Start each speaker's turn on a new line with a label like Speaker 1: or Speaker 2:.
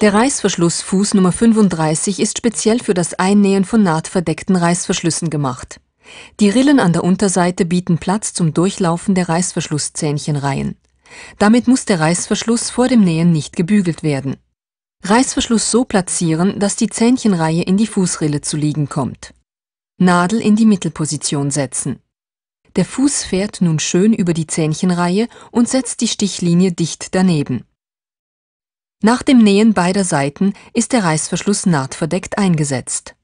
Speaker 1: Der Reißverschluss Fuß Nummer 35 ist speziell für das Einnähen von nahtverdeckten Reißverschlüssen gemacht. Die Rillen an der Unterseite bieten Platz zum Durchlaufen der Reißverschlusszähnchenreihen. Damit muss der Reißverschluss vor dem Nähen nicht gebügelt werden. Reißverschluss so platzieren, dass die Zähnchenreihe in die Fußrille zu liegen kommt. Nadel in die Mittelposition setzen. Der Fuß fährt nun schön über die Zähnchenreihe und setzt die Stichlinie dicht daneben. Nach dem Nähen beider Seiten ist der Reißverschluss nahtverdeckt eingesetzt